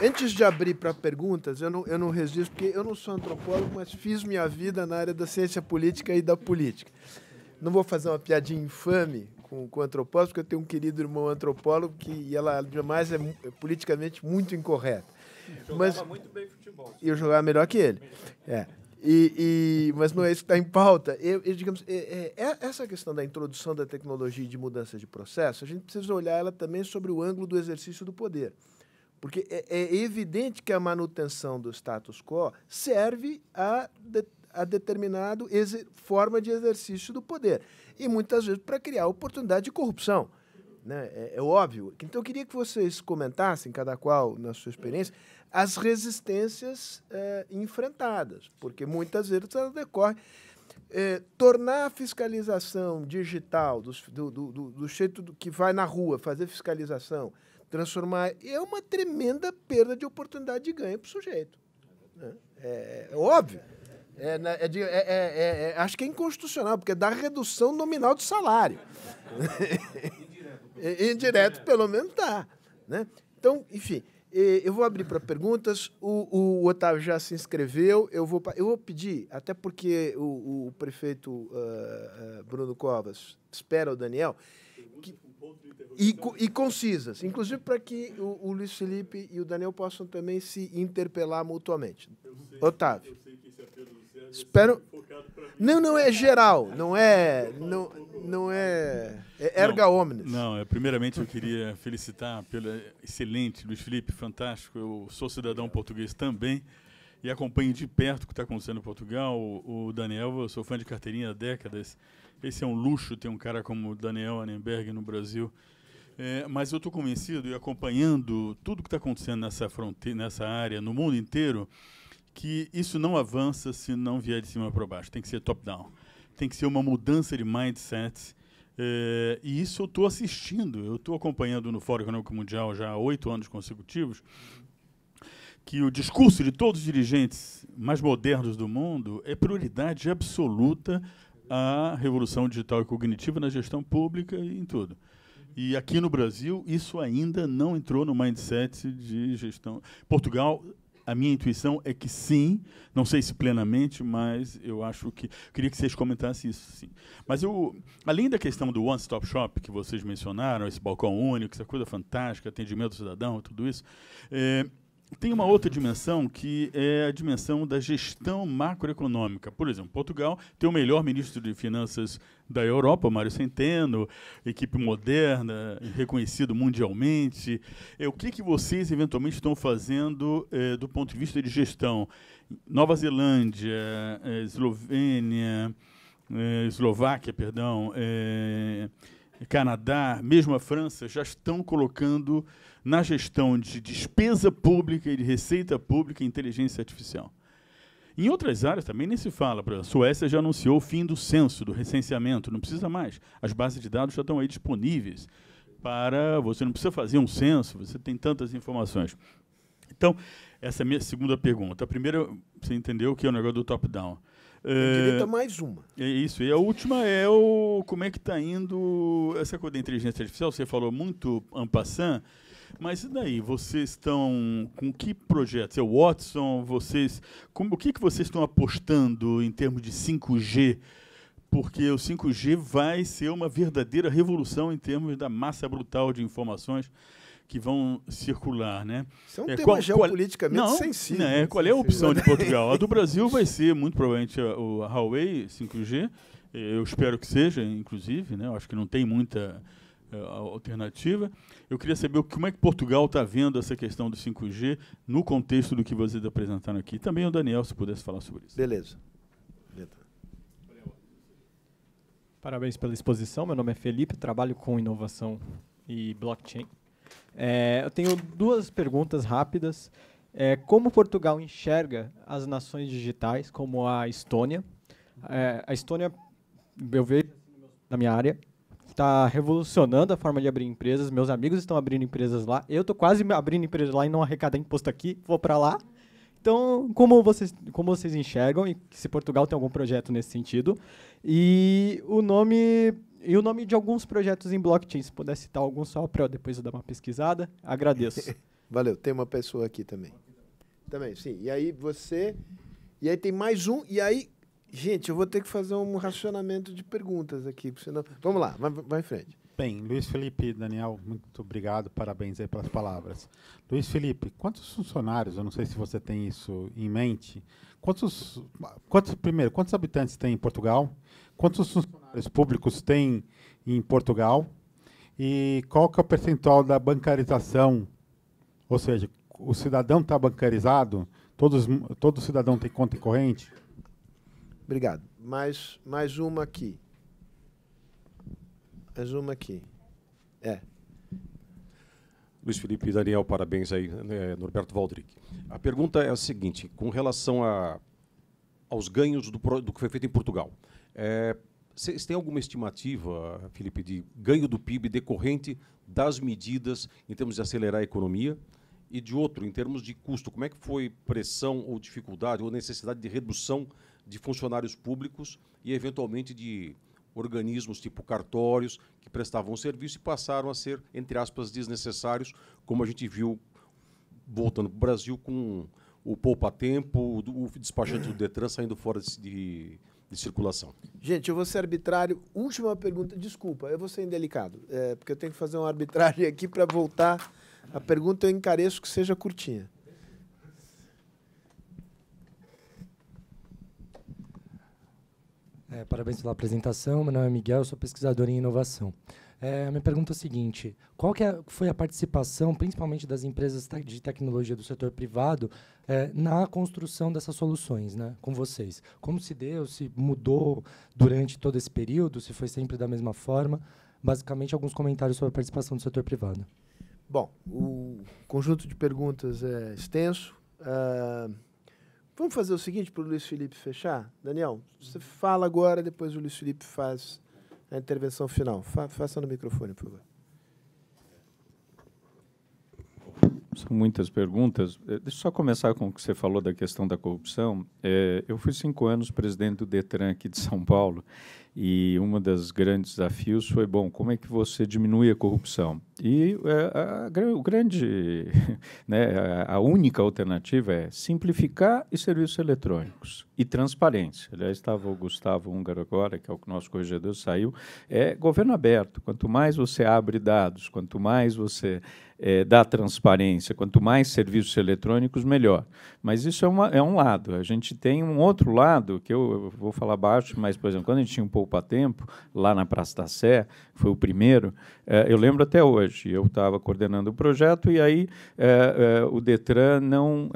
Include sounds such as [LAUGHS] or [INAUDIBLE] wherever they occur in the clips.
Antes de abrir para perguntas, eu não, eu não resisto, porque eu não sou antropólogo, mas fiz minha vida na área da ciência política e da política. Não vou fazer uma piadinha infame com, com antropólogo porque eu tenho um querido irmão antropólogo que e ela demais é, é politicamente muito incorreta. Jogava mas, muito bem futebol. E eu jogava melhor que ele. É. E, e, mas não é isso que está em pauta. Eu, eu, digamos, é, é, é, essa questão da introdução da tecnologia e de mudança de processo, a gente precisa olhar ela também sobre o ângulo do exercício do poder. Porque é, é, evidente que a manutenção do status quo serve a, de, a determinada forma de exercício do poder. E muitas vezes para criar oportunidade de corrupção. Né? É, é, óbvio. Então eu queria que vocês comentassem, cada qual na sua experiência, as resistências é, enfrentadas. Porque muitas vezes elas decorrem. É, tornar a fiscalização digital, do, do, do, do jeito que vai na rua fazer fiscalização, transformar. É uma tremenda perda de oportunidade de ganho para o sujeito. Né? É, é, é óbvio. É, é, é, acho que é inconstitucional, porque dá redução nominal do salário. Indireto, [LAUGHS] Indireto pelo menos dá. Né? Então, enfim, eu vou abrir para perguntas. O, o, Otávio já se inscreveu. Eu vou, eu vou pedir, até porque o, o prefeito uh, uh, Bruno Covas espera o Daniel. E, e concisas, inclusive para que o, o, Luiz Felipe e o Daniel possam também se interpelar mutuamente. Eu sei, Otávio. Eu sei que esse apelo é do é Espero. Não, não é geral, não é, não, não é, é erga não, omnes. Não, é, primeiramente eu queria felicitar pela excelente Luiz Felipe, fantástico. Eu sou cidadão português também e acompanho de perto o que está acontecendo em Portugal. O, o Daniel, eu sou fã de carteirinha há décadas. Esse é um luxo ter um cara como o Daniel Annenberg no Brasil. É, mas eu estou convencido e acompanhando tudo o que está acontecendo nessa fronteira, nessa área, no mundo inteiro, que isso não avança se não vier de cima para baixo. Tem que ser top-down. Tem que ser uma mudança de mindset. É, e isso eu estou assistindo. Eu estou acompanhando no Fórum Econômico Mundial já há oito anos consecutivos que o discurso de todos os dirigentes mais modernos do mundo é prioridade absoluta à revolução digital e cognitiva na gestão pública e em tudo. E aqui no Brasil, isso ainda não entrou no mindset de gestão. Portugal, a minha intuição é que sim, não sei se plenamente, mas eu acho que. Queria que vocês comentassem isso, sim. Mas eu, além da questão do one-stop shop que vocês mencionaram, esse balcão único, essa coisa fantástica, atendimento ao cidadão, tudo isso. É, tem uma outra dimensão que é a dimensão da gestão macroeconômica. Por exemplo, Portugal tem o melhor ministro de finanças da Europa, Mário Centeno, equipe moderna, reconhecido mundialmente. É, o que, que vocês eventualmente estão fazendo é, do ponto de vista de gestão? Nova Zelândia, é, Eslovênia, é, Eslováquia, perdão, é, Canadá, mesmo a França, já estão colocando na gestão de despesa pública e de receita pública e inteligência artificial. Em outras áreas também nem se fala. A Suécia já anunciou o fim do censo, do recenseamento, não precisa mais. As bases de dados já estão aí disponíveis para você não precisa fazer um censo, você tem tantas informações. Então, essa é a minha segunda pergunta. A primeira, você entendeu que é o negócio do top-down. É, mais uma. É isso. E a última é o como é que está indo essa coisa da inteligência artificial. Você falou muito en passant, mas e daí? Vocês estão com que projetos? É o Watson? Vocês, como, o que, que vocês estão apostando em termos de 5G? Porque o 5G vai ser uma verdadeira revolução em termos da massa brutal de informações que vão circular, né? Isso é um é, tema qual, geopoliticamente qual, não, sensível. Né, qual é a opção de né? Portugal? A do [LAUGHS] Brasil vai ser, muito provavelmente, a, a Huawei 5G. Eu espero que seja, inclusive, né? Eu acho que não tem muita eh, alternativa. Eu queria saber como é que Portugal está vendo essa questão do 5G no contexto do que vocês apresentaram aqui. Também o Daniel, se pudesse falar sobre isso. Beleza. Parabéns pela exposição. Meu nome é Felipe, trabalho com inovação e blockchain. É, eu tenho duas perguntas rápidas. É, como Portugal enxerga as nações digitais, como a Estônia? É, a Estônia, eu vejo assim, na minha área, está revolucionando a forma de abrir empresas. Meus amigos estão abrindo empresas lá. Eu estou quase abrindo empresa lá e não arrecadar imposto aqui. Vou para lá. Então, como vocês, como vocês enxergam e se Portugal tem algum projeto nesse sentido? E o nome e o nome de alguns projetos em blockchain, se puder citar algum só para depois eu dar uma pesquisada, agradeço. [LAUGHS] Valeu, tem uma pessoa aqui também. Também, sim. E aí você e aí tem mais um e aí Gente, eu vou ter que fazer um racionamento de perguntas aqui, senão. Vamos lá, vai, vai em frente. Bem, Luiz Felipe, Daniel, muito obrigado, parabéns aí pelas palavras. Luiz Felipe, quantos funcionários, eu não sei se você tem isso em mente, quantos, quantos primeiro, quantos habitantes tem em Portugal? Quantos funcionários públicos tem em Portugal? E qual que é o percentual da bancarização? Ou seja, o cidadão está bancarizado? Todos, todo cidadão tem conta em corrente? Obrigado. Mais, mais uma aqui. Mais uma aqui. É. Luiz Felipe e Daniel, parabéns aí, né, Norberto Valdric. A pergunta é a seguinte, com relação a, aos ganhos do, do que foi feito em Portugal. É, vocês têm alguma estimativa, Felipe, de ganho do PIB decorrente das medidas em termos de acelerar a economia? E de outro, em termos de custo, como é que foi pressão ou dificuldade ou necessidade de redução de funcionários públicos e, eventualmente, de organismos tipo cartórios que prestavam serviço e passaram a ser, entre aspas, desnecessários, como a gente viu voltando para o Brasil com o poupa-tempo, o despachante do Detran saindo fora de, de, de, circulação. Gente, eu vou ser arbitrário. Última pergunta, desculpa, eu vou ser indelicado, é, porque eu tenho que fazer uma arbitragem aqui para voltar. A pergunta eu encareço que seja curtinha. É, parabéns pela apresentação. Meu nome é Miguel, sou pesquisador em inovação. É, minha pergunta é a seguinte: qual que é, foi a participação, principalmente das empresas de tecnologia do setor privado, é, na construção dessas soluções, né, com vocês? Como se deu, se mudou durante todo esse período, se foi sempre da mesma forma? Basicamente, alguns comentários sobre a participação do setor privado. Bom, o conjunto de perguntas é extenso. Uh, Vamos fazer o seguinte para o Luiz Felipe fechar? Daniel, você fala agora, depois o Luiz Felipe faz a intervenção final. Fa faça no microfone, por favor. São muitas perguntas. É, deixa eu só começar com o que você falou da questão da corrupção. É, eu fui cinco anos presidente do Detran aqui de São Paulo e um dos grandes desafios foi, bom, como é que você diminui a corrupção? E é, a, a, o grande, [LAUGHS] né, a única alternativa é simplificar e serviços eletrônicos e transparência. Aliás, estava o Gustavo Húngaro agora, que é o nosso corregedor, saiu. É governo aberto. Quanto mais você abre dados, quanto mais você é, dá transparência, quanto mais serviços eletrônicos, melhor. Mas isso é, uma, é um lado. A gente tem um outro lado, que eu, eu vou falar baixo, mas, por exemplo, quando a gente tinha um tempo lá na Praça da Sé, foi o primeiro. Eh, eu lembro até hoje, eu estava coordenando o projeto e aí eh, eh, o Detran não,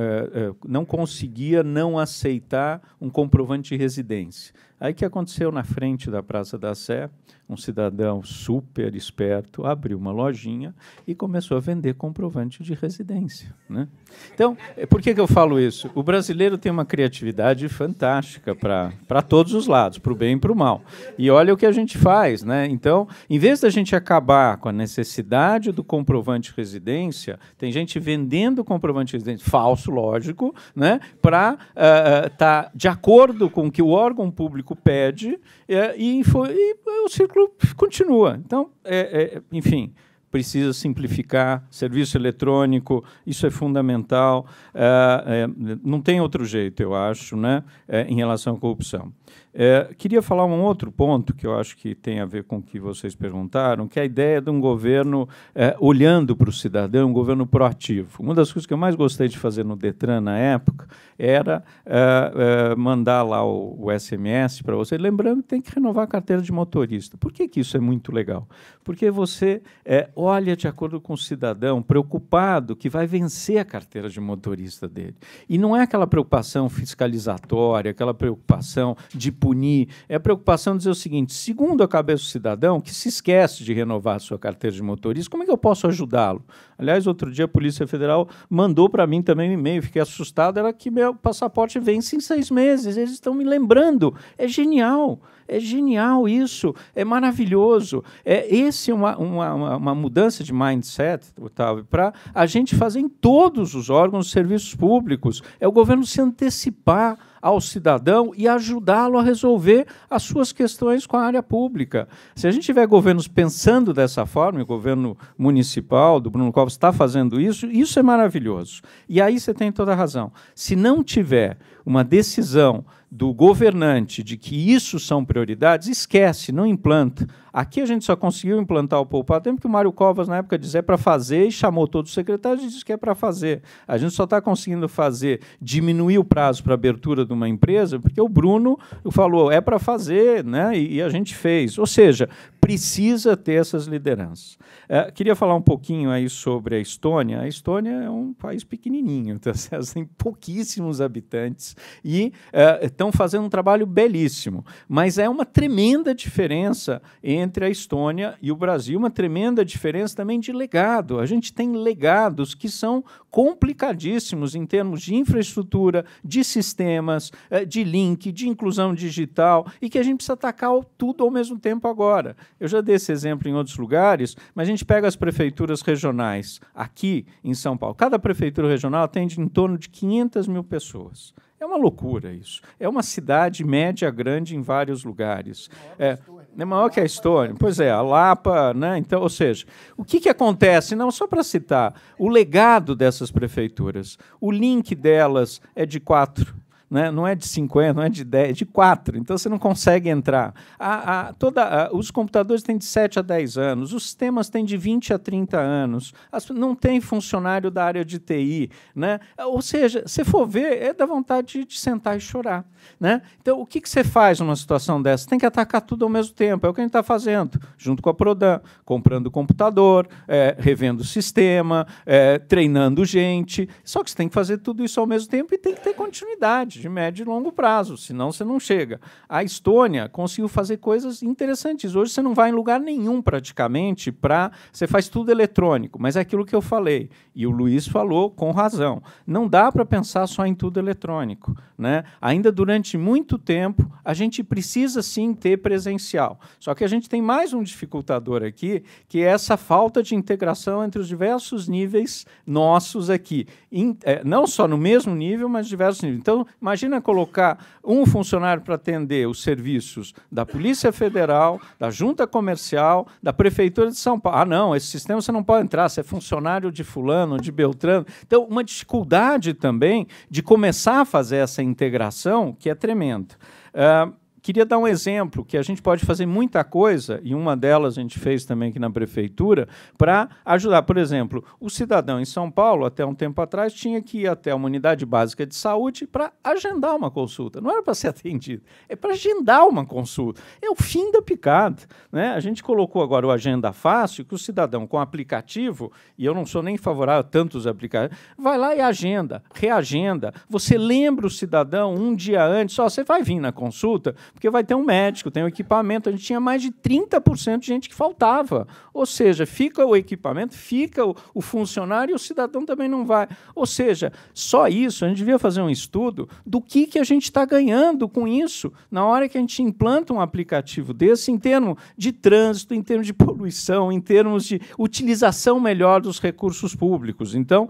não conseguia não aceitar um comprovante de residência. Aí que aconteceu na frente da Praça da Sé, um cidadão super esperto abriu uma lojinha e começou a vender comprovante de residência. Né? Então, eh, por que, que eu falo isso? O brasileiro tem uma criatividade fantástica para todos os lados, para o bem e para o mal. E olha o que a gente faz. Né? Então, em vez da gente acabar com a necessidade do comprovante de residência, tem gente vendendo comprovante de residência falso, lógico, né? para estar uh, ah, tá de acordo com o que o órgão público público pede é, e, e, o círculo continua. Então, é, é, enfim, precisa simplificar serviço eletrônico, isso é fundamental. É, é, não tem outro jeito, eu acho, né, é, em relação à corrupção. É, queria falar um outro ponto que eu acho que tem a ver com o que vocês perguntaram, que é a ideia de um governo é, olhando para o cidadão, um governo proativo. Uma das coisas que eu mais gostei de fazer no Detran na época era é, é mandar lá o, o SMS para você, lembrando que tem que renovar a carteira de motorista. Por que, que isso é muito legal? Porque você é, olha de acordo com o cidadão preocupado que vai vencer a carteira de motorista dele. E não é aquela preocupação fiscalizatória, aquela preocupação de punir, é a preocupação dizer o seguinte: segundo a cabeça do cidadão que se esquece de renovar a sua carteira de motorista, como é que eu posso ajudá-lo? Aliás, outro dia a Polícia Federal mandou para mim também um e-mail, fiquei assustado, era que meu passaporte vence em seis meses. Eles estão me lembrando. É genial, é genial isso, é maravilhoso. É esse é uma, uma, uma mudança de mindset, Otávio, para a gente fazer em todos os órgãos, serviços públicos. É o governo se antecipar ao cidadão e ajudá-lo a resolver as suas questões com a área pública. Se a gente tiver governos pensando dessa forma, e o governo municipal do Bruno Covas está fazendo isso, isso é maravilhoso. E aí você tem toda a razão. Se não tiver uma decisão do governante de que isso são prioridades, esquece, não implanta. Aqui a gente só conseguiu implantar o poupar tempo que o Mário Covas, na época, dizia é para fazer e chamou todos os secretários e disse que é para fazer. A gente só está conseguindo fazer, diminuir o prazo para abertura de uma empresa, porque o Bruno falou, é para fazer, né? E, e, a gente fez. Ou seja, precisa ter essas lideranças. É, queria falar um pouquinho aí sobre a Estônia. A Estônia é um país pequenininho, tá certo? tem pouquíssimos habitantes e estão é, fazendo um trabalho belíssimo, mas é uma tremenda diferença entre entre a Estônia e o Brasil, uma tremenda diferença também de legado. A gente tem legados que são complicadíssimos em termos de infraestrutura, de sistemas, eh, de link, de inclusão digital, e que a gente precisa atacar tudo ao mesmo tempo agora. Eu já dei esse exemplo em outros lugares, mas a gente pega as prefeituras regionais aqui em São Paulo. Cada prefeitura regional atende em torno de 500 mil pessoas. É uma loucura isso. É uma cidade média grande em vários lugares. É, é maior que a Estônia. Pois é, a Lapa, né? Então, ou seja, o que, que acontece? Não, só para citar, o legado dessas prefeituras. O link delas é de quatro né? não é de 50, não é de 10, é de 4. Então você não consegue entrar. A, a, toda, a, os computadores têm de 7 a 10 anos, os sistemas têm de 20 a 30 anos, as, não tem funcionário da área de TI. Né? Ou seja, se for ver, é da vontade de, de sentar e chorar. Né? Então o que, que você faz numa situação dessa? Tem que atacar tudo ao mesmo tempo. É o que a gente está fazendo, junto com a Prodan, comprando computador, é, revendo o sistema, é, treinando gente. Só que você tem que fazer tudo isso ao mesmo tempo e tem que ter continuidade de médio e longo prazo, senão você não chega. A Estônia conseguiu fazer coisas interessantes. Hoje você não vai em lugar nenhum praticamente para. Você faz tudo eletrônico, mas é aquilo que eu falei, e o Luiz falou com razão. Não dá para pensar só em tudo eletrônico. Né? Ainda durante muito tempo, a gente precisa sim ter presencial. Só que a gente tem mais um dificultador aqui, que é essa falta de integração entre os diversos níveis nossos aqui. In, é, não só no mesmo nível, mas diversos níveis. Então, Imagina colocar um funcionário para atender os serviços da Polícia Federal, da Junta Comercial, da Prefeitura de São Paulo. Ah, não, esse sistema você não pode entrar, você é funcionário de Fulano, de Beltrano. Então, uma dificuldade também de começar a fazer essa integração que é tremenda. Uh, Queria dar um exemplo que a gente pode fazer muita coisa, e uma delas a gente fez também aqui na prefeitura, para ajudar. Por exemplo, o cidadão em São Paulo, até um tempo atrás, tinha que ir até uma unidade básica de saúde para agendar uma consulta. Não era para ser [LAUGHS] atendido, é para agendar uma consulta. É o fim da picada. Né? A gente colocou agora o Agenda Fácil, que o cidadão com aplicativo, e eu não sou nem favorável a tantos aplicativos, vai lá e agenda, reagenda. Você lembra o cidadão um dia antes, só oh, você vai vir na consulta porque vai ter um médico, tem o um equipamento. A gente tinha mais de 30% de gente que faltava. Ou seja, fica o equipamento, fica o, funcionário e o cidadão também não vai. Ou seja, só isso, a gente devia fazer um estudo do que, que a gente está ganhando com isso na hora que a gente implanta um aplicativo desse em termos de trânsito, em termos de poluição, em termos de utilização melhor dos recursos públicos. Então, uh,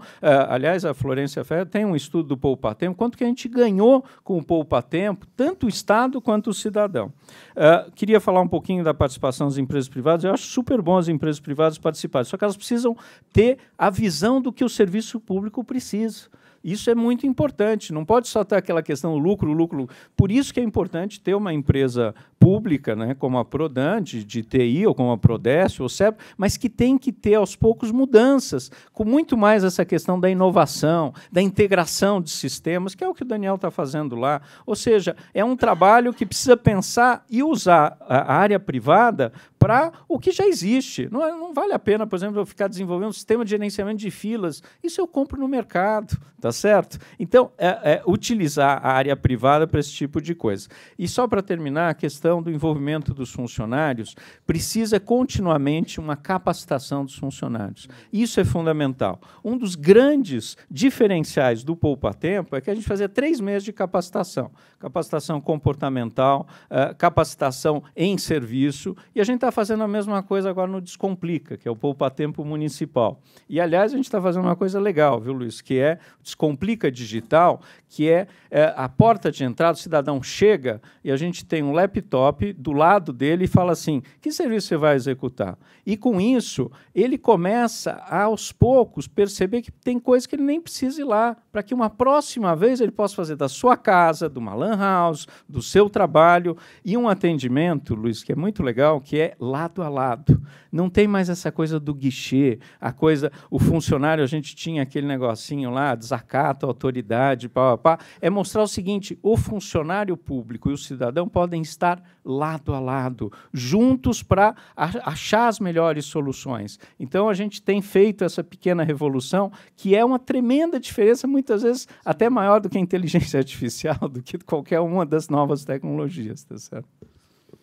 aliás, a Florência Ferreira tem um estudo do Tempo. quanto que a gente ganhou com o Tempo? tanto o Estado quanto o o cidadão. Uh, queria falar um pouquinho da participação das empresas privadas. Eu acho super bom as empresas privadas participarem, só que elas precisam ter a visão do que o serviço público precisa. Isso é muito importante. Não pode só ter aquela questão lucro, lucro. Por isso que é importante ter uma empresa pública, né, como a Prodan, de, de TI, ou como a Prodesp, ou CEP, mas que tem que ter, aos poucos, mudanças, com muito mais essa questão da inovação, da integração de sistemas, que é o que o Daniel está fazendo lá. Ou seja, é um trabalho que precisa pensar e usar a área privada para o que já existe. Não, é, não, vale a pena, por exemplo, eu ficar desenvolvendo um sistema de gerenciamento de filas. Isso eu compro no mercado, tá certo? Então, é, é utilizar a área privada para esse tipo de coisa. E só para terminar, a questão questão do envolvimento dos funcionários, precisa continuamente uma capacitação dos funcionários. Isso é fundamental. Um dos grandes diferenciais do poupa-tempo é que a gente fazia três meses de capacitação. Capacitação comportamental, eh, capacitação em serviço, e a gente está fazendo a mesma coisa agora no Descomplica, que é o poupa-tempo municipal. E, aliás, a gente está fazendo uma coisa legal, viu, Luiz, que é Descomplica Digital, que é eh, a porta de entrada, o cidadão chega e a gente tem um laptop, laptop do lado dele e fala assim: que serviço você vai executar? E com isso, ele começa aos poucos perceber que tem coisas que ele nem precisa ir lá, para que uma próxima vez ele possa fazer da sua casa, do Malan house, do seu trabalho e um atendimento, Luiz, que é muito legal, que é lado a lado. Não tem mais essa coisa do guichê, a coisa, o funcionário, a gente tinha aquele negocinho lá, desacato, autoridade, pá, pá, pá. É mostrar o seguinte: o funcionário público e o cidadão podem estar lado a lado, juntos para achar as melhores soluções. Então a gente tem feito essa pequena revolução, que é uma tremenda diferença, muitas vezes até maior do que a inteligência [LAUGHS] artificial, do que qualquer uma das novas tecnologias, tá certo?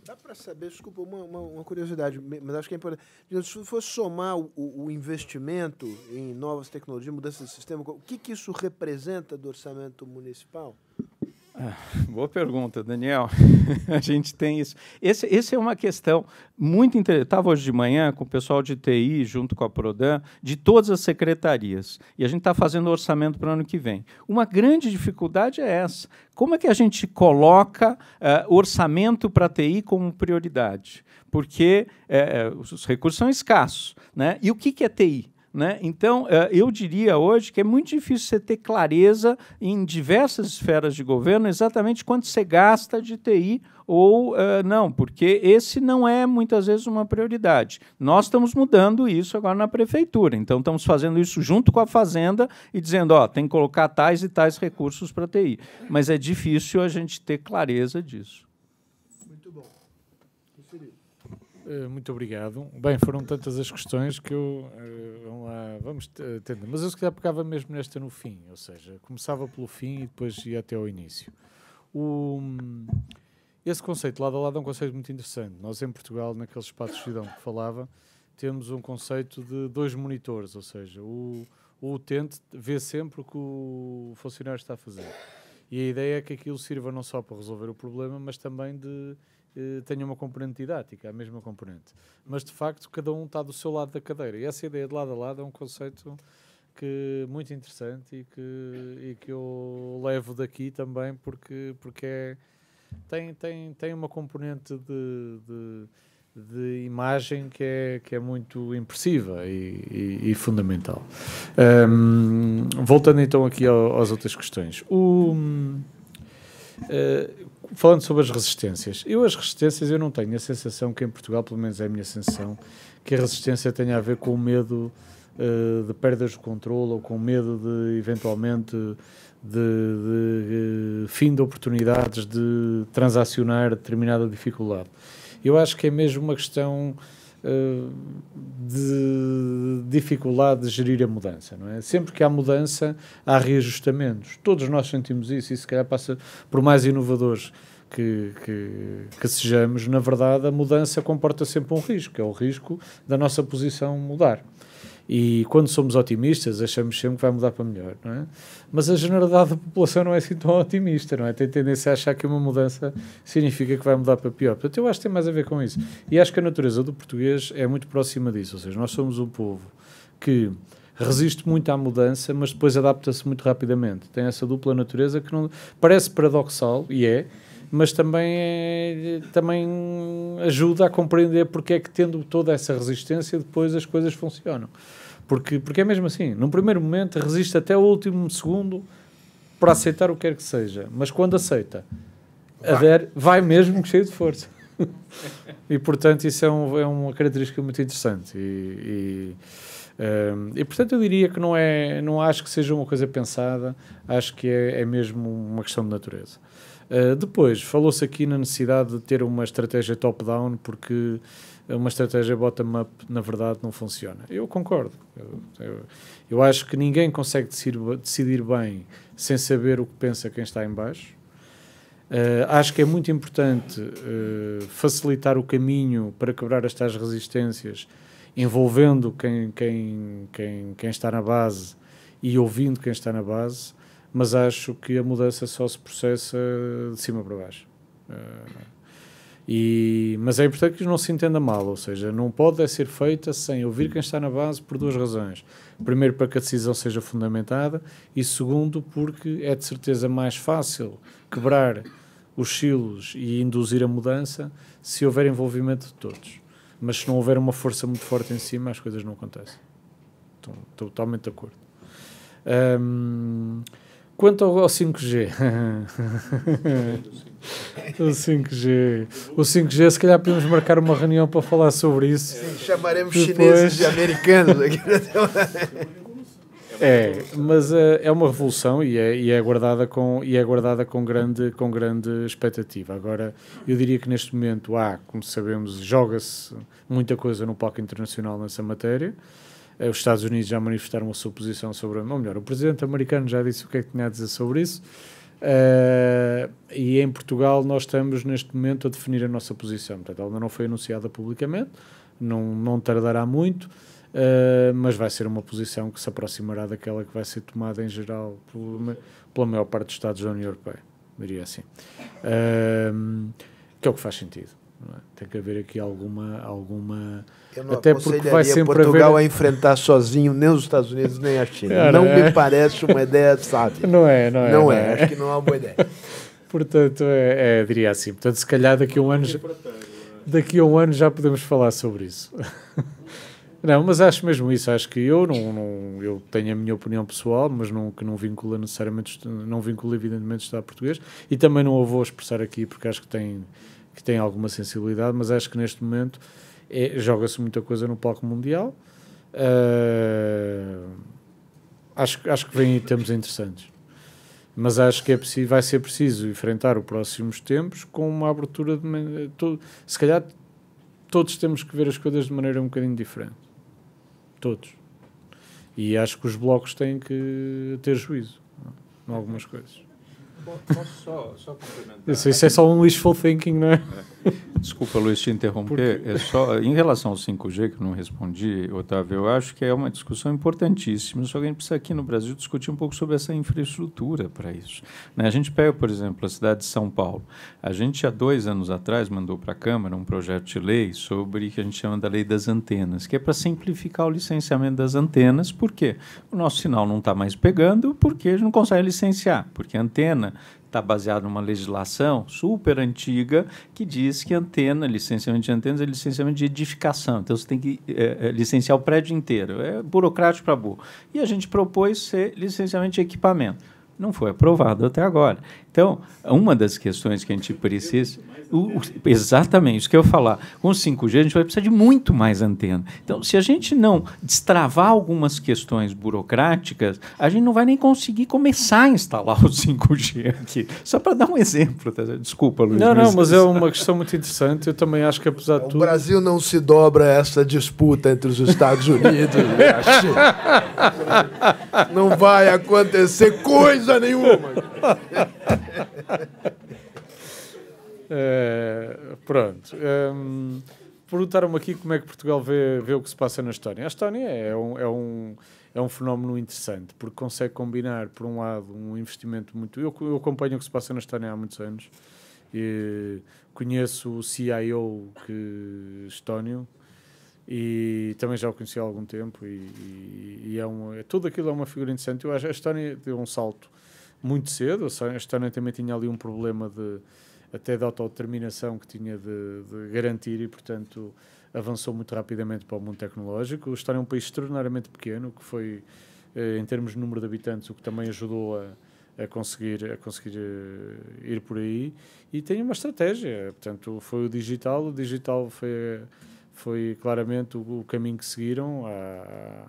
Dá para saber, desculpa, uma, uma, uma, curiosidade, mas acho que é importante. Se for somar o, o investimento em novas tecnologias, mudança de sistema, o que, que isso representa do orçamento municipal? [LAUGHS] boa pergunta, Daniel. [LAUGHS] a gente tem isso. Esse, esse é uma questão muito interessante. Estava hoje de manhã com o pessoal de TI, junto com a Prodan, de todas as secretarias. E a gente está fazendo orçamento para o ano que vem. Uma grande dificuldade é essa. Como é que a gente coloca uh, orçamento para TI como prioridade? Porque uh, os recursos são escassos. Né? E o que, que é TI? Né? Então, eh, eu diria hoje que é muito difícil você ter clareza em diversas esferas de governo exatamente quanto você gasta de TI ou uh, não, porque esse não é muitas vezes uma prioridade. Nós estamos mudando isso agora na prefeitura, então estamos fazendo isso junto com a Fazenda e dizendo: ó, tem que colocar tais e tais recursos para TI. Mas é difícil a gente ter clareza disso. Eh, muito obrigado. Bem, foram tantas as questões que eu. Eh, vamos lá, vamos eh, tentar. Mas eu se calhar pegava mesmo nesta no fim, ou seja, começava pelo fim e depois ia até ao início. O, esse conceito lado a lado é um conceito muito interessante. Nós em Portugal, naquele espaço de cidadão que falava, temos um conceito de dois monitores, ou seja, o, o utente vê sempre o que o funcionário está a fazer. E a ideia é que aquilo sirva não só para resolver o problema, mas também de eh, tenha uma componente didática, a mesma componente. Mas de facto, cada um está do seu lado da cadeira. E essa ideia de lado a lado é um conceito que muito interessante e que, e que eu levo daqui também porque, porque é, tem, tem, tem uma componente de, de de imagem que é, que é muito impressiva e, e, e fundamental. Um, voltando então aqui ao, às outras questões. O, uh, falando sobre as resistências, eu as resistências eu não tenho a sensação que em Portugal, pelo menos é a minha sensação, que a resistência tenha a ver com o medo uh, de perdas de controle ou com o medo de eventualmente de, de, de eh, fim de oportunidades de transacionar determinada dificuldade. Eu acho que é mesmo uma questão eh, de dificuldade de gerir a mudança, não é? Sempre que há mudança, há reajustamentos. Todos nós sentimos isso e se calhar passa por mais inovadores que, que, que, sejamos, na verdade, a mudança comporta sempre um risco, é o risco da nossa posição mudar. E quando somos otimistas, achamos sempre que vai mudar para melhor, não é? Mas a generalidade da população não é assim tão otimista, não é? Tem tendência a achar que uma mudança significa que vai mudar para pior. Portanto, eu acho que tem mais a ver com isso. E acho que a natureza do português é muito próxima disso. Ou seja, nós somos um povo que resiste muito à mudança, mas depois adapta-se muito rapidamente. Tem essa dupla natureza que não parece paradoxal e é, mas também, é, também ajuda a compreender porque é que, tendo toda essa resistência, depois as coisas funcionam. Porque, porque é mesmo assim, num primeiro momento resiste até o último segundo para aceitar o que quer que seja, mas quando aceita, vai, adere, vai mesmo cheio de força. e portanto, isso é, um, é, uma característica muito interessante. E, e, um, e, portanto, eu diria que não, é, não acho que seja uma coisa pensada, acho que é, é mesmo uma questão de natureza. Eh, depois, falou-se aqui na necessidade de ter uma estratégia top-down, porque uma estratégia bottom-up, na verdade, não funciona. Eu concordo. Eu, eu, eu acho que ninguém consegue decidir, decidir, bem sem saber o que pensa quem está em baixo. Uh, acho que é muito importante uh, facilitar o caminho para quebrar estas resistências, envolvendo quem, quem, quem, quem está na base e ouvindo quem está na base mas acho que a mudança só se processa de cima para baixo. Uh, e, mas é importante que não se entenda mal, ou seja, não pode é ser feita sem ouvir quem está na base por duas razões. Primeiro, para que a decisão seja fundamentada, e segundo, porque é de certeza mais fácil quebrar os silos e induzir a mudança se houver envolvimento de todos. Mas se não houver uma força muito forte em cima, as coisas não acontecem. Estou totalmente de acordo. Um, Quanto ao, 5G. [LAUGHS] o 5G. O 5G, se calhar podemos marcar uma reunião para falar sobre isso. Sim, chamaremos Depois... chineses e americanos. é, mas é, é uma revolução e é, e é guardada, com, e é guardada com, grande, com grande expectativa. Agora, eu diria que neste momento há, como sabemos, joga-se muita coisa no palco internacional nessa matéria. Eh, os Estados Unidos já manifestaram a sua posição sobre. Ou melhor, o presidente americano já disse o que é que tinha a dizer sobre isso. Uh, e em Portugal nós estamos neste momento a definir a nossa posição. Portanto, ela ainda não foi anunciada publicamente, não, não tardará muito, uh, mas vai ser uma posição que se aproximará daquela que vai ser tomada em geral pela maior parte dos Estados da União Europeia, diria assim. Uh, que é o que faz sentido. É? Tem que haver aqui alguma, alguma eu não Até porque vai sempre Portugal haver... a enfrentar sozinho nem os Estados Unidos nem a China. Cara, não é. me parece uma ideia sábia. Não é, não é. Não, não é. é, acho que não é uma boa ideia. [LAUGHS] Portanto, é, é, diria assim. Portanto, se calhar daqui a um ano, daqui a um ano já podemos falar sobre isso. [LAUGHS] Não, mas acho mesmo isso. Acho que eu não, não, eu tenho a minha opinião pessoal, mas não que não vincula necessariamente, não vincula evidentemente Estado português e também não a vou expressar aqui porque acho que tem que tem alguma sensibilidade, mas acho que neste momento é, joga-se muita coisa no palco mundial. Uh, acho, acho que vem aí tempos interessantes. Mas acho que é preciso, vai ser preciso enfrentar os próximos tempos com uma abertura de. Todo, se calhar todos temos que ver as coisas de maneira um bocadinho diferente. Todos. E acho que os blocos têm que ter juízo em algumas coisas. Posso só, só complementar? Isso, isso, é só um wishful thinking, né? É. Desculpa, Luiz, te interromper. É só, em relação ao 5G, que eu não respondi, Otávio, eu acho que é uma discussão importantíssima, só que a gente precisa aqui no Brasil discutir um pouco sobre essa infraestrutura para isso. Né? A gente pega, por exemplo, a cidade de São Paulo. A gente, há dois anos atrás, mandou para a Câmara um projeto de lei sobre o que a gente chama da lei das antenas, que é para simplificar o licenciamento das antenas. Por quê? O nosso sinal não está mais pegando porque a gente não consegue licenciar, porque a antena está baseado numa legislação super antiga que diz que antena, licenciamento de antenas é licenciamento de edificação. Então você tem que é, é licenciar o prédio inteiro. É burocrático para burro. E a gente propôs ser licenciamento de equipamento não foi aprovado até agora. Então, uma das questões que a gente precisa. O, o, exatamente, isso que eu ia falar. Com 5G, a gente vai precisar de muito mais antena. Então, se a gente não destravar algumas questões burocráticas, a gente não vai nem conseguir começar a instalar o 5G aqui. Só para dar um exemplo. Tá? Desculpa, Luiz. Não, não, mas é uma questão muito interessante. Eu também acho que, apesar de tudo. O Brasil não se dobra a essa disputa entre os Estados Unidos e a China. [LAUGHS] Não vai acontecer coisa coisa nenhuma. [LAUGHS] é, pronto. Um, é, Perguntaram-me aqui como é que Portugal vê, vê o que se passa na Estónia. A Estónia é um, é, um, é um fenómeno interessante, porque consegue combinar, por um lado, um investimento muito. Eu, eu acompanho o que se passa na Estónia há muitos anos. E conheço o CIO que, estónio, e também já o conheci há algum tempo e, e, e, é um, é, tudo aquilo é uma figura interessante. Eu acho que a Estónia deu um salto muito cedo. A Estónia também tinha ali um problema de até de autodeterminação que tinha de, de garantir e, portanto, avançou muito rapidamente para o mundo tecnológico. A Estónia é um país extraordinariamente pequeno, que foi, eh, em termos de número de habitantes, o que também ajudou a, a conseguir, a conseguir eh, ir por aí. E tem uma estratégia, portanto, foi o digital, o digital foi, foi claramente o, caminho que seguiram. A, ah,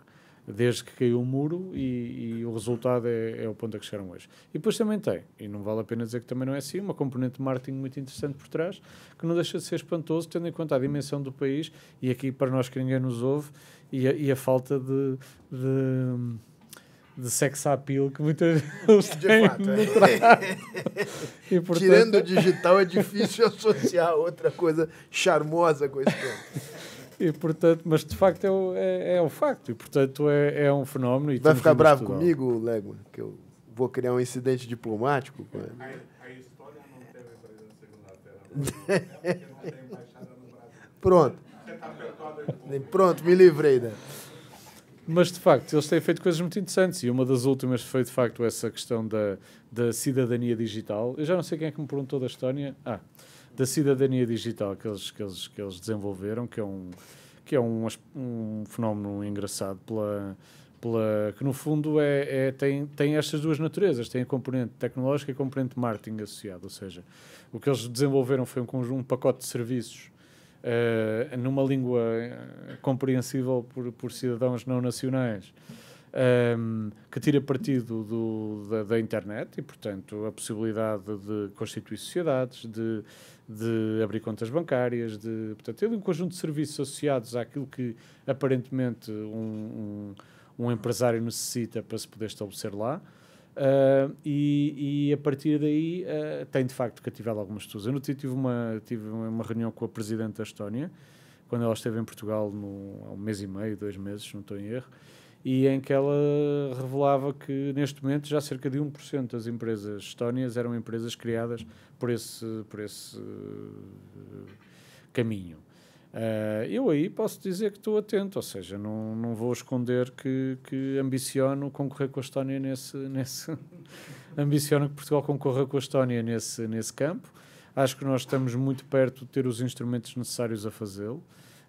desde que caiu o muro e, e o resultado é, é, o ponto a que chegaram hoje. E depois também tem, e não vale a pena dizer que também não é assim, uma componente de marketing muito interessante por trás, que não deixa de ser espantoso, tendo em conta a dimensão do país, e aqui para nós que ninguém nos ouve, e a, e a falta de, de de sex appeal que muitas vezes têm fato, é. [LAUGHS] e, portanto... Tirando o digital é difícil associar outra coisa charmosa com esse tempo. [LAUGHS] E, portanto, mas de facto é o, é, é o facto. E portanto é, é um fenómeno. Vai ficar bravo Portugal. comigo, Lego, que eu vou criar um incidente diplomático? Com ele. A, a história não teve segunda-feira. [LAUGHS] É porque não tem embaixada no Brasil. Pronto. Tá pronto, me livrei da né? Mas de facto, eles têm feito coisas muito interessantes e uma das últimas foi de facto essa questão da, da cidadania digital. Eu já não sei quem é que me perguntou da Estónia. Ah, da cidadania digital que eles, que eles, que eles desenvolveram, que é um, que é um, um fenómeno engraçado pela, pela, que no fundo é, é, tem, tem estas duas naturezas, tem a componente tecnológica e a componente marketing associada, ou seja, o que eles desenvolveram foi um, conjunto, um pacote de serviços uh, numa língua eh, compreensível por, por cidadãos não nacionais, um, ehm, que tira partido do, da, da, internet e, portanto, a possibilidade de constituir sociedades, de de abrir contas bancárias, de portanto, ter um conjunto de serviços associados àquilo que aparentemente um, um, um empresário necessita para se poder estabelecer lá. Uh, e, e, a partir daí uh, tem de facto cativado algumas pessoas. Eu no dia tive uma, tive uma reunião com a Presidente da Estónia, quando ela esteve em Portugal no, há um mês e meio, dois meses, não estou em erro, e em que ela revelava que neste momento já cerca de 1% das empresas estónias eram empresas criadas por esse, por esse eh, caminho. Uh, eu aí posso dizer que estou atento, ou seja, não, não vou esconder que, que ambiciono concorrer com a Estónia nesse. nesse [LAUGHS] ambiciono que Portugal concorra com a Estónia nesse, nesse campo. Acho que nós estamos muito perto de ter os instrumentos necessários a fazê-lo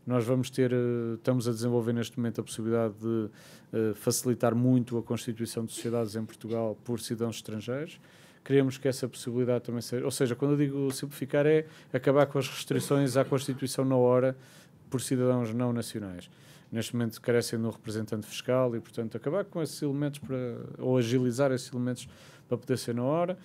nós vamos ter, eh, estamos a desenvolver neste momento a possibilidade de eh, facilitar muito a constituição de sociedades em Portugal por cidadãos estrangeiros. Queremos que essa possibilidade também seja. Ou seja, quando eu digo simplificar, é acabar com as restrições à Constituição na hora por cidadãos não nacionais. Neste momento carecem de um representante fiscal e, portanto, acabar com esses elementos para, ou agilizar esses elementos para poder ser na hora.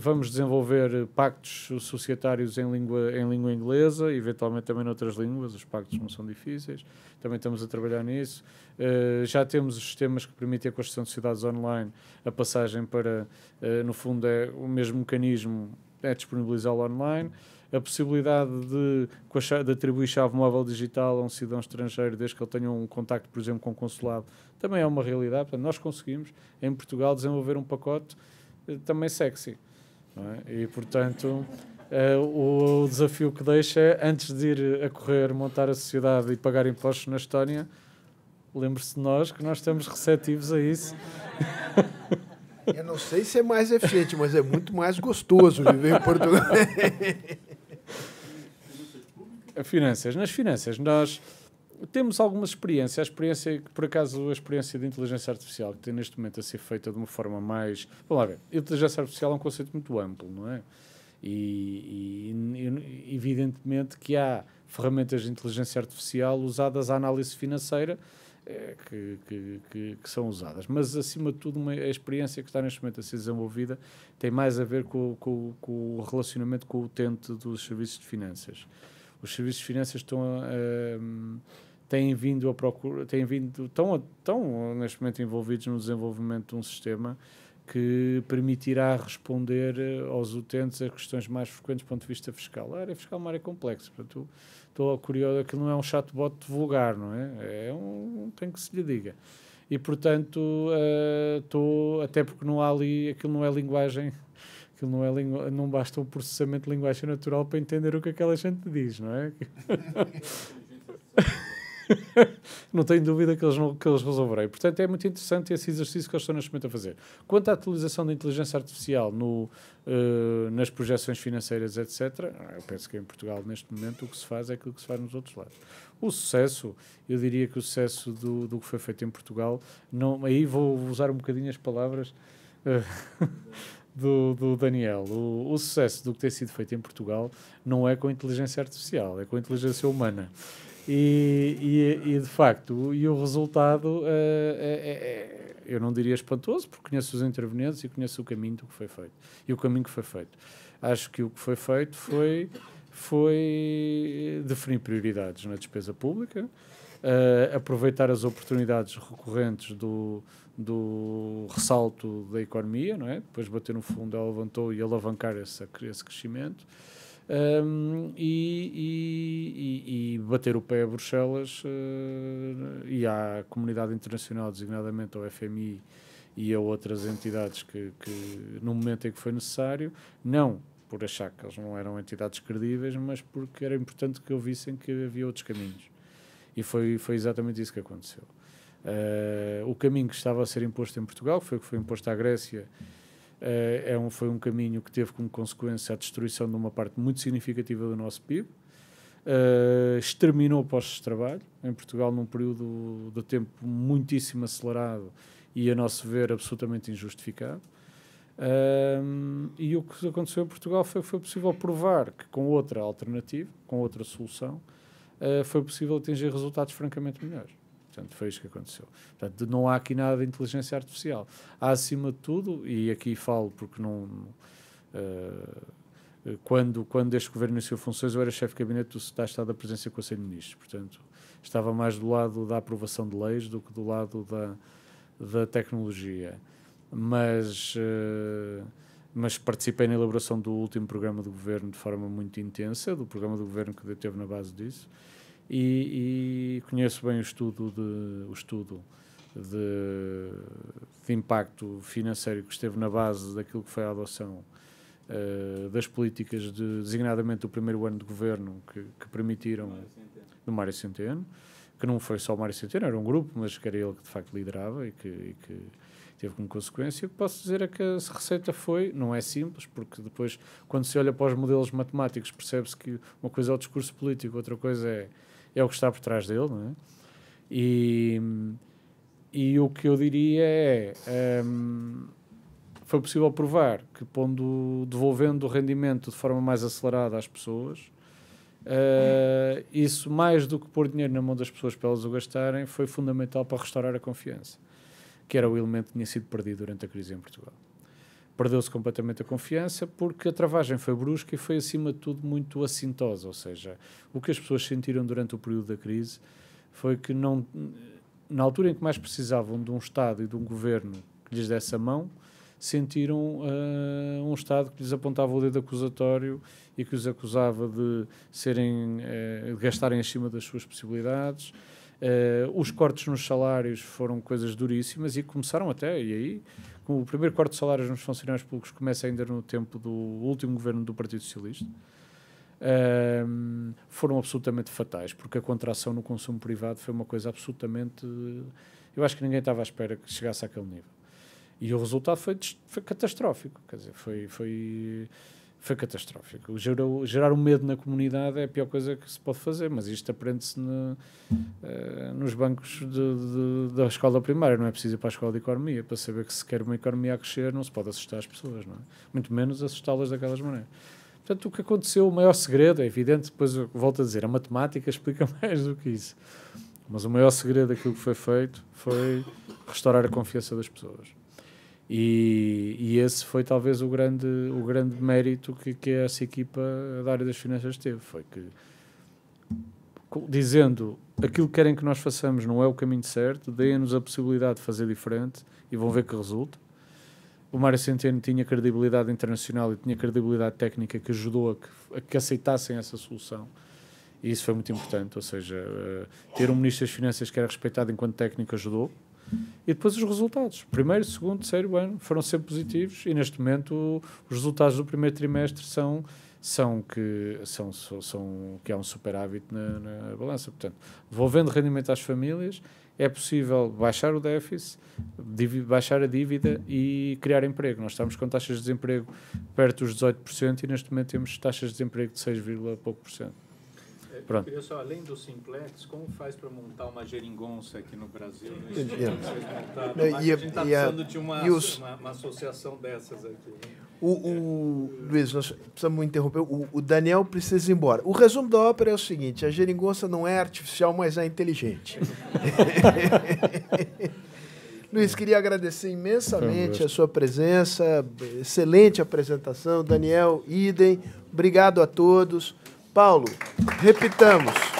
Vamos desenvolver pactos societários em língua, em língua inglesa, eventualmente também noutras línguas, os pactos não são difíceis, também estamos a trabalhar nisso. Uh, já temos os sistemas que permitem a construção de cidades online, a passagem para, uh, no fundo, é o mesmo mecanismo, é disponibilizá-lo online a possibilidade de, de atribuir chave móvel digital a um cidadão estrangeiro, desde que ele tenha um contacto, por exemplo, com o consulado, também é uma realidade. Portanto, nós conseguimos, em Portugal, desenvolver um pacote eh, também sexy. É? E, portanto, uh, o desafio que deixa é, antes de ir a correr, montar a sociedade e pagar impostos na Estónia, lembre-se de nós que nós estamos receptivos a isso. Eu não sei se é mais eficiente, mas é muito mais gostoso viver em Portugal. [LAUGHS] Finanças. Nas finanças, nós temos algumas experiências. A experiência, por acaso, a experiência de inteligência artificial que tem neste momento a ser feita de uma forma mais. Vamos lá ver. Inteligência artificial é um conceito muito amplo, não é? E, e evidentemente que há ferramentas de inteligência artificial usadas à análise financeira é, que, que, que, que, são usadas. Mas, acima de tudo, uma, a experiência que está neste momento a ser desenvolvida tem mais a ver com, com, com o relacionamento com o utente dos serviços de finanças os serviços de finanças estão a, a, ehm, têm vindo a procura, têm vindo, estão, estão neste momento envolvidos no desenvolvimento de um sistema que permitirá responder eh, aos utentes a questões mais frequentes do ponto de vista fiscal. A área fiscal é uma área complexa, portanto, estou curioso, aquilo não é um chatbot vulgar, não é? É um, tem que se lhe diga. E, portanto, eh, estou, uh, até porque não há ali, aquilo não é linguagem aquilo não, é lingu... não basta o processamento de linguagem natural para entender o que aquela é gente diz, não é? [LAUGHS] não tenho dúvida que eles, não, que eles resolverem. Portanto, é muito interessante esse exercício que eles estão neste momento a fazer. Quanto à utilização da inteligência artificial no, uh, nas projeções financeiras, etc., eu penso que em Portugal, neste momento, o que se faz é aquilo que se faz nos outros lados. O sucesso, eu diria que o sucesso do, do que foi feito em Portugal, não, aí vou usar um bocadinho as palavras. Uh, [LAUGHS] do, do Daniel, o, o, sucesso do que tem sido feito em Portugal não é com inteligência artificial, é com inteligência humana. E, e, e de facto, e o resultado é, é, é, eu não diria espantoso, porque conheço os intervenientes e conheço o caminho do que foi feito e o caminho que foi feito. Acho que o que foi feito foi, foi definir prioridades na despesa pública uh, aproveitar as oportunidades recorrentes do, do ressalto da economia, não é? Depois bater no fundo, ela levantou e alavancar esse, esse crescimento. Um, ehm, e, e, e, bater o pé a Bruxelas uh, e à comunidade internacional, designadamente ao FMI e a outras entidades que, que, no momento em que foi necessário, não por achar que eles não eram entidades credíveis, mas porque era importante que ouvissem que havia outros caminhos. E foi, foi exatamente isso que aconteceu. Uh, o caminho que estava a ser imposto em Portugal, foi o que foi imposto à Grécia, uh, é um, foi um caminho que teve como consequência a destruição de uma parte muito significativa do nosso PIB, uh, eh, exterminou postos de trabalho, em Portugal num período de tempo muitíssimo acelerado e, a nosso ver, absolutamente injustificado. e o que aconteceu em Portugal foi que foi possível provar que, com outra alternativa, com outra solução, eh, foi possível atingir resultados francamente melhores. Portanto, foi isso que aconteceu. Portanto, não há aqui nada de inteligência artificial. Há, acima de tudo, e aqui falo porque não. Uh, quando, quando este governo iniciou funções, eu era chefe de gabinete do Estado da presença do Conselho de Ministros. Portanto, estava mais do lado da aprovação de leis do que do lado da, da tecnologia. Mas. Uh, mas participei na elaboração do último programa do governo de forma muito intensa, do programa do governo que teve na base disso, e, e conheço bem o estudo de, o estudo de, de, impacto financeiro que esteve na base daquilo que foi a adoção uh, das políticas, de, designadamente do primeiro ano de governo, que, que permitiram. do Mário Centeno. Que não foi só o Mário Centeno, era um grupo, mas que era ele que de facto liderava e que, e que teve como consequência. O que posso dizer é que a receita foi, não é simples, porque depois, quando se olha para os modelos matemáticos, percebe-se que uma coisa é o discurso político, outra coisa é, é o que está por trás dele, não é? E, e o que eu diria é. Um, foi possível provar que pondo, devolvendo o rendimento de forma mais acelerada às pessoas, uh, isso mais do que pôr dinheiro na mão das pessoas para elas o gastarem, foi fundamental para restaurar a confiança que era o elemento que tinha sido perdido durante a crise em Portugal. Perdeu-se completamente a confiança porque a travagem foi brusca e foi, acima de tudo, muito assintosa. Ou seja, o que as pessoas sentiram durante o período da crise foi que, não, na altura em que mais precisavam de um Estado e de um governo que lhes desse a mão, sentiram uh, um Estado que lhes apontava o dedo acusatório e que os acusava de serem, uh, de gastarem acima das suas possibilidades, Uh, os cortes nos salários foram coisas duríssimas e começaram até, e aí, o primeiro corte de salários nos funcionários públicos começa ainda no tempo do último governo do Partido Socialista. Ehm, foram absolutamente fatais, porque a contração no consumo privado foi uma coisa absolutamente. Eu acho que ninguém estava à espera que chegasse àquele nível. E o resultado foi, foi catastrófico, quer dizer, foi. foi foi catastrófico. Gerou, gerar um medo na comunidade é a pior coisa que se pode fazer, mas isto aprende-se no, uh, nos bancos de, de, da escola primária, não é preciso ir para a escola de economia para saber que se quer uma economia a crescer não se pode assustar as pessoas, não é? Muito menos assustá-las daquelas maneiras. Portanto, o que aconteceu, o maior segredo, é evidente, depois volto a dizer, a matemática [LAUGHS] explica mais do que isso. Mas o maior segredo daquilo que foi feito foi restaurar a confiança das pessoas. E, e, esse foi talvez o grande, o grande mérito que, que essa equipa da área das finanças teve. Foi que, dizendo aquilo que querem que nós façamos não é o caminho certo, deem-nos a possibilidade de fazer diferente e vão ver que resulta. O Mário Centeno tinha credibilidade internacional e tinha credibilidade técnica que ajudou a que, a que aceitassem essa solução. E isso foi muito importante. Ou seja, eh, ter um Ministro das Finanças que era respeitado enquanto técnico ajudou e depois os resultados. Primeiro, segundo, terceiro ano foram sempre positivos e neste momento os resultados do primeiro trimestre são são que, são, são, que há é um superávit na, na, balança. Portanto, devolvendo rendimento às famílias, é possível baixar o déficit, baixar a dívida e criar emprego. Nós estamos com taxas de desemprego perto dos 18% e neste momento temos taxas de desemprego de 6, pouco por cento. É, Pronto. Eu queria só, além do simplex, como faz para montar uma geringonça aqui no Brasil? Né? Não, e, a, a gente está precisando de uma, os, uma, uma, associação dessas aqui. Né? O, o é. Luiz, nós precisamos interromper. O, o, Daniel precisa ir embora. O resumo da ópera é o seguinte: a geringonça não é artificial, mas é inteligente. [LAUGHS] Luiz, queria agradecer imensamente a sua presença, excelente apresentação. Daniel, idem. Obrigado a todos. Paulo. Repitamos.